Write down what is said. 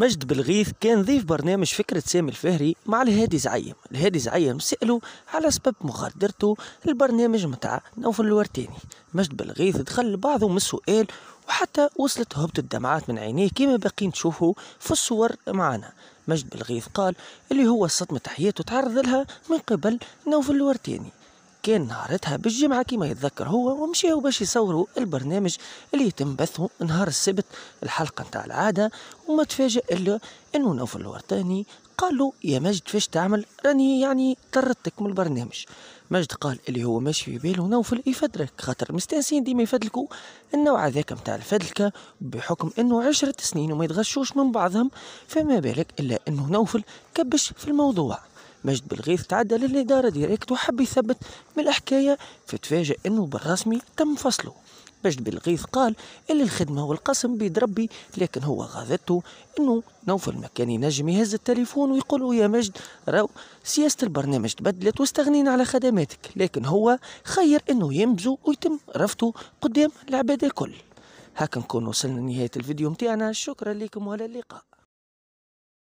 مجد بلغيث كان ضيف برنامج فكرة سامي الفهري مع الهادي زعيم الهادي زعيم سأله على سبب مغادرته البرنامج متاع نوفل الورتاني مجد بلغيث دخل بعضه من السؤال وحتى وصلت هبط الدمعات من عينيه كما باقيين تشوفوا في الصور معنا مجد بلغيث قال اللي هو صدمة حياته تعرض لها من قبل نوفل الورتاني كان نهارتها بالجمعة كما يتذكر هو ومشاو باش يصوروا البرنامج اللي يتم بثه نهار السبت الحلقة نتاع العادة وما تفاجأ إلا أنه نوفل الورطاني قال له يا مجد فاش تعمل راني يعني طردتك من البرنامج مجد قال اللي هو ماشي في باله نوفل يفدرك خاطر مستانسين ديما يفدلكوا النوع هذاك نتاع الفدلكه بحكم انه عشرة سنين وما يتغشوش من بعضهم فما بالك الا انه نوفل كبش في الموضوع مجد بالغيث تعدى للإدارة ديريكت وحب يثبت من الحكاية فتفاجأ أنه بالرسمي تم فصله مجد بالغيث قال اللي الخدمة والقسم بيد ربي لكن هو غاضته انه نوفل المكان ينجم يهز التليفون ويقول يا مجد رو سياسة البرنامج تبدلت واستغنينا على خدماتك لكن هو خير انه ينبزو ويتم رفته قدام العباد الكل هكا نكون وصلنا لنهاية الفيديو متاعنا شكرا لكم وإلى اللقاء